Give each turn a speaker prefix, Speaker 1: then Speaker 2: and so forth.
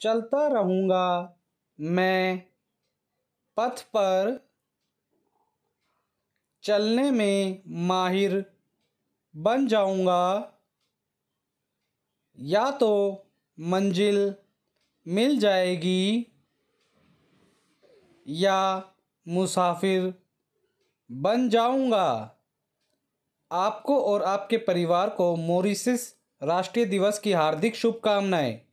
Speaker 1: चलता रहूँगा मैं पथ पर चलने में माहिर बन जाऊँगा या तो मंजिल मिल जाएगी या मुसाफिर बन जाऊंगा आपको और आपके परिवार को मोरिसस राष्ट्रीय दिवस की हार्दिक शुभकामनाएं